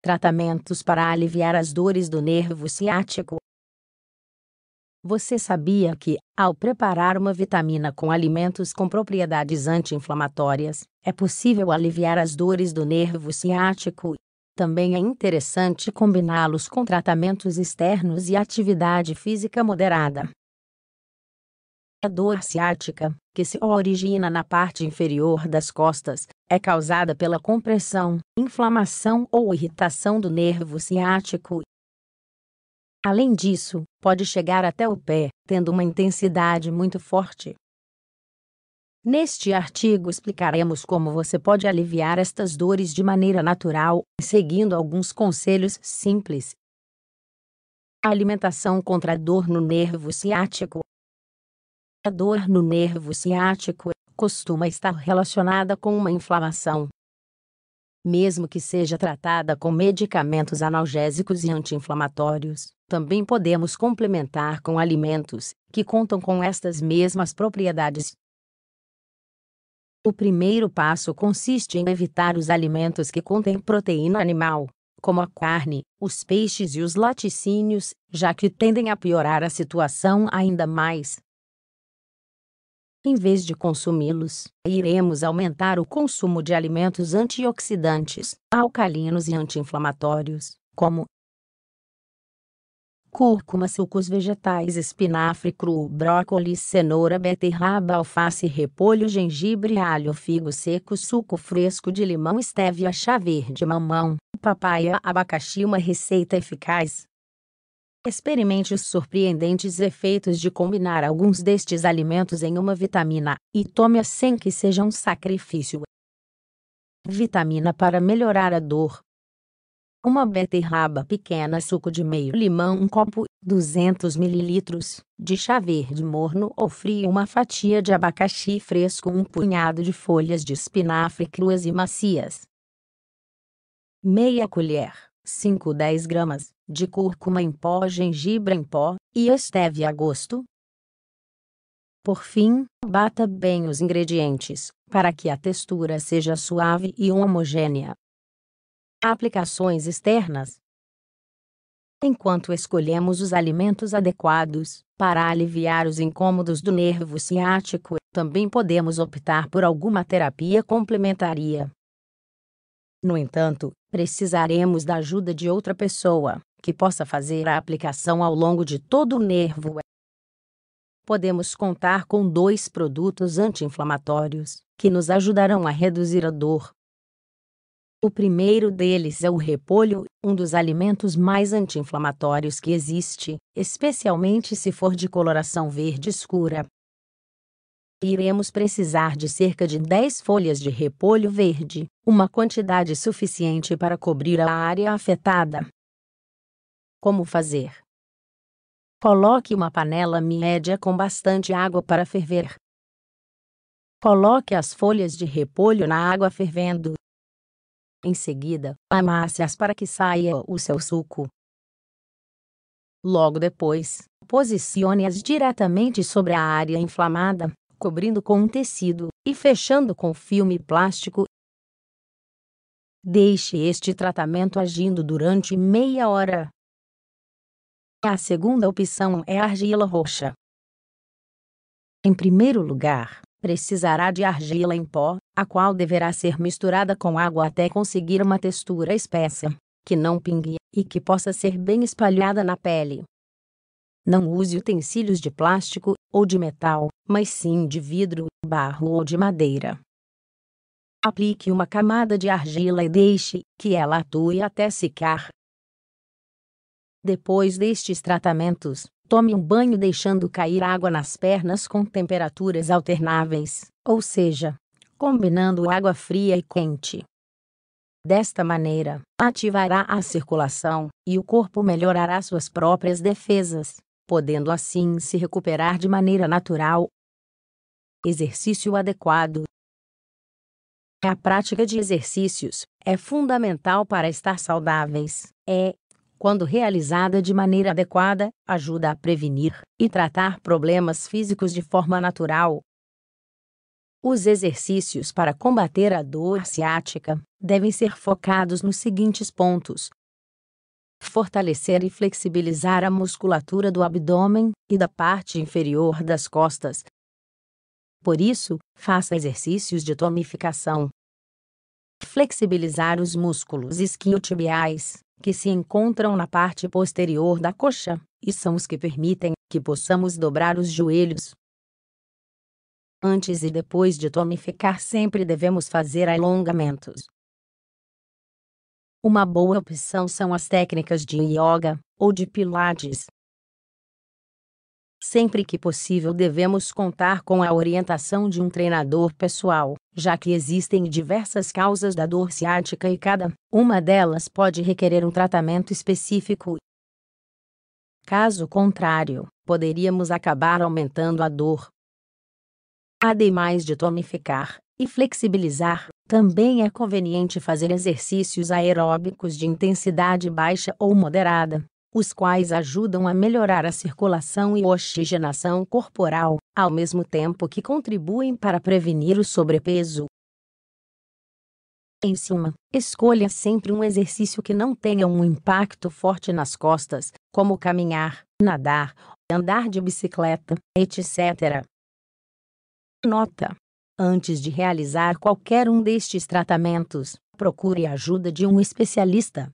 Tratamentos para aliviar as dores do nervo ciático. Você sabia que, ao preparar uma vitamina com alimentos com propriedades anti-inflamatórias, é possível aliviar as dores do nervo ciático? Também é interessante combiná-los com tratamentos externos e atividade física moderada. A dor ciática, que se origina na parte inferior das costas, é causada pela compressão, inflamação ou irritação do nervo ciático. Além disso, pode chegar até o pé, tendo uma intensidade muito forte. Neste artigo explicaremos como você pode aliviar estas dores de maneira natural, seguindo alguns conselhos simples. A alimentação contra a dor no nervo ciático a dor no nervo ciático costuma estar relacionada com uma inflamação. Mesmo que seja tratada com medicamentos analgésicos e anti-inflamatórios, também podemos complementar com alimentos que contam com estas mesmas propriedades. O primeiro passo consiste em evitar os alimentos que contêm proteína animal, como a carne, os peixes e os laticínios, já que tendem a piorar a situação ainda mais. Em vez de consumi-los, iremos aumentar o consumo de alimentos antioxidantes, alcalinos e anti-inflamatórios, como cúrcuma, sucos vegetais, espinafre cru, brócolis, cenoura, beterraba, alface, repolho, gengibre, alho, figo seco, suco fresco de limão, estévia, chá verde, mamão, papaya, abacaxi, uma receita eficaz Experimente os surpreendentes efeitos de combinar alguns destes alimentos em uma vitamina e tome-a sem que seja um sacrifício. Vitamina para melhorar a dor. Uma beterraba pequena, suco de meio limão, um copo, 200 ml de chá verde morno ou frio, uma fatia de abacaxi fresco, um punhado de folhas de espinafre cruas e macias. Meia colher 5 10 gramas, de cúrcuma em pó, gengibre em pó, e esteve a gosto. Por fim, bata bem os ingredientes, para que a textura seja suave e homogênea. Aplicações externas Enquanto escolhemos os alimentos adequados para aliviar os incômodos do nervo ciático, também podemos optar por alguma terapia complementaria. No entanto, precisaremos da ajuda de outra pessoa que possa fazer a aplicação ao longo de todo o nervo. Podemos contar com dois produtos anti-inflamatórios que nos ajudarão a reduzir a dor. O primeiro deles é o repolho, um dos alimentos mais anti-inflamatórios que existe, especialmente se for de coloração verde escura, iremos precisar de cerca de 10 folhas de repolho verde, uma quantidade suficiente para cobrir a área afetada. Como fazer? Coloque uma panela média com bastante água para ferver. Coloque as folhas de repolho na água fervendo. Em seguida, amasse-as para que saia o seu suco. Logo depois, posicione-as diretamente sobre a área inflamada, cobrindo com um tecido e fechando com filme plástico. Deixe este tratamento agindo durante meia hora. A segunda opção é argila roxa. Em primeiro lugar, precisará de argila em pó, a qual deverá ser misturada com água até conseguir uma textura espessa, que não pingue e que possa ser bem espalhada na pele. Não use utensílios de plástico ou de metal, mas sim de vidro, barro ou de madeira. Aplique uma camada de argila e deixe que ela atue até secar. Depois destes tratamentos, tome um banho deixando cair água nas pernas com temperaturas alternáveis, ou seja, combinando água fria e quente. Desta maneira, ativará a circulação e o corpo melhorará suas próprias defesas podendo assim se recuperar de maneira natural. Exercício adequado. A prática de exercícios é fundamental para estar saudáveis. É, quando realizada de maneira adequada, ajuda a prevenir e tratar problemas físicos de forma natural. Os exercícios para combater a dor ciática devem ser focados nos seguintes pontos: fortalecer e flexibilizar a musculatura do abdômen e da parte inferior das costas. Por isso, faça exercícios de tonificação. Flexibilizar os músculos isquiotibiais, que se encontram na parte posterior da coxa, e são os que permitem que possamos dobrar os joelhos. Antes e depois de tonificar, sempre devemos fazer alongamentos, uma boa opção são as técnicas de yoga ou de pilates. Sempre que possível, devemos contar com a orientação de um treinador pessoal, já que existem diversas causas da dor ciática e cada uma delas pode requerer um tratamento específico. Caso contrário, poderíamos acabar aumentando a dor. Ademais de tonificar e flexibilizar também é conveniente fazer exercícios aeróbicos de intensidade baixa ou moderada, os quais ajudam a melhorar a circulação e oxigenação corporal, ao mesmo tempo que contribuem para prevenir o sobrepeso. Em suma, escolha sempre um exercício que não tenha um impacto forte nas costas, como caminhar, nadar, andar de bicicleta, etc. Nota: Antes de realizar qualquer um destes tratamentos, procure a ajuda de um especialista.